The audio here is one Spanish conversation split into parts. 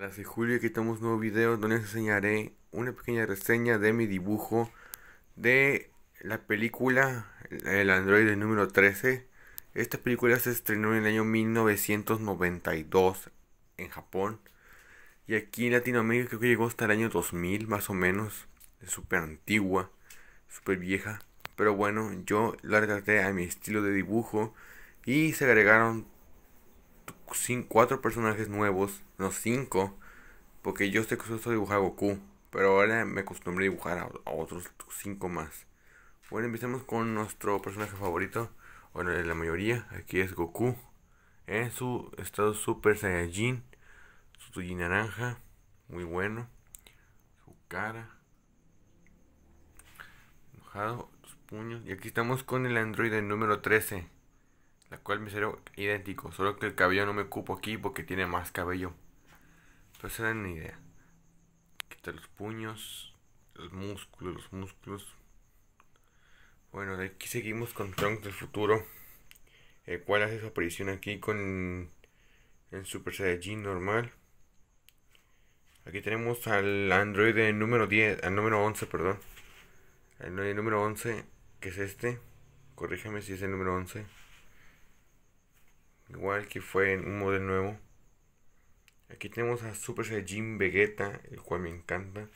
Hola, soy Julio y aquí estamos un nuevo video donde les enseñaré una pequeña reseña de mi dibujo de la película El Android número 13. Esta película se estrenó en el año 1992 en Japón y aquí en Latinoamérica creo que llegó hasta el año 2000 más o menos. Es súper antigua, súper vieja, pero bueno, yo la retraté a mi estilo de dibujo y se agregaron cinco, cuatro personajes nuevos, no cinco, porque yo estoy acostumbrado a dibujar a Goku, pero ahora me acostumbré a dibujar a, otros cinco más. Bueno, empecemos con nuestro personaje favorito, bueno, la mayoría, aquí es Goku, en eh, su estado Super Saiyajin, su y naranja, muy bueno, su cara, enojado, sus puños, y aquí estamos con el androide número 13 la cual me salió idéntico, solo que el cabello no me cupo aquí porque tiene más cabello. Entonces dan una idea. Quita los puños, los músculos, los músculos. Bueno, de aquí seguimos con Trunks del futuro, el cual hace su aparición aquí con el Super Saiyajin normal. Aquí tenemos al androide número 10, al número 11, perdón. El número 11, que es este. Corríjame si es el número 11. Igual que fue en un modelo nuevo. Aquí tenemos a Super Saiyajin Vegeta, el cual me encanta.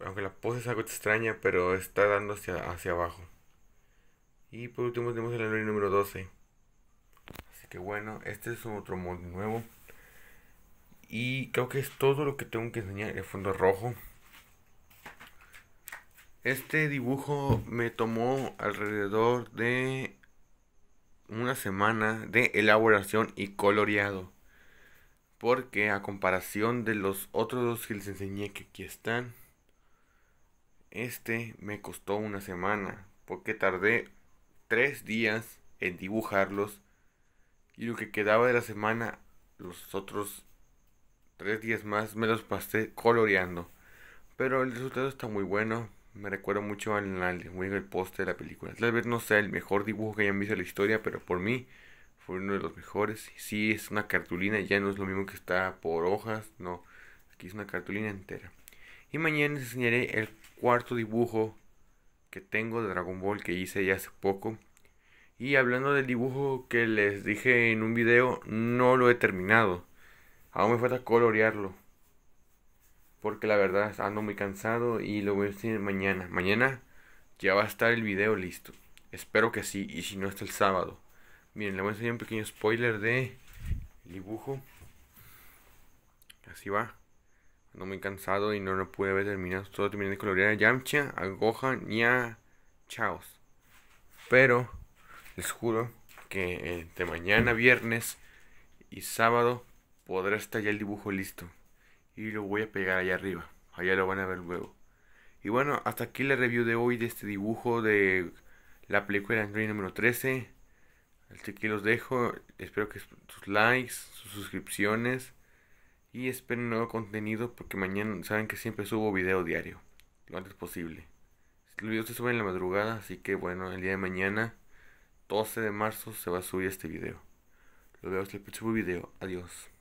Aunque la pose es algo extraña, pero está dando hacia, abajo. Y por último tenemos el número 12. Así que bueno, este es otro mod nuevo. Y creo que es todo lo que tengo que enseñar. El fondo rojo. Este dibujo me tomó alrededor de una semana de elaboración y coloreado. Porque a comparación de los otros dos que les enseñé que aquí están, este me costó una semana. Porque tardé tres días en dibujarlos. Y lo que quedaba de la semana, los otros tres días más, me los pasé coloreando. Pero el resultado está muy bueno. Me recuerda mucho al dibujo el poste de la película. Tal vez no sea el mejor dibujo que hayan visto en la historia, pero por mí fue uno de los mejores. Sí, es una cartulina, ya no es lo mismo que está por hojas, no. Aquí es una cartulina entera. Y mañana les enseñaré el cuarto dibujo que tengo de Dragon Ball que hice ya hace poco. Y hablando del dibujo que les dije en un video, no lo he terminado. Aún me falta colorearlo. Porque la verdad ando muy cansado y lo voy a decir mañana. Mañana ya va a estar el video listo. Espero que sí. Y si no, está el sábado. Miren, les voy a enseñar un pequeño spoiler de dibujo. Así va. Ando muy cansado y no lo pude haber terminado. Todo terminé de colorear a Yamcha, a Gohan y a Chaos. Pero les juro que entre mañana viernes y sábado podrá estar ya el dibujo listo y lo voy a pegar allá arriba. Allá lo van a ver luego. Y bueno, hasta aquí la review de hoy de este dibujo de la película Android número 13. Así que los dejo. Espero que sus likes, sus suscripciones. Y esperen nuevo contenido porque mañana saben que siempre subo video diario. Lo antes posible. Los videos se suben en la madrugada, así que bueno, el día de mañana, 12 de marzo, se va a subir este video. Lo veo hasta el próximo video. Adiós.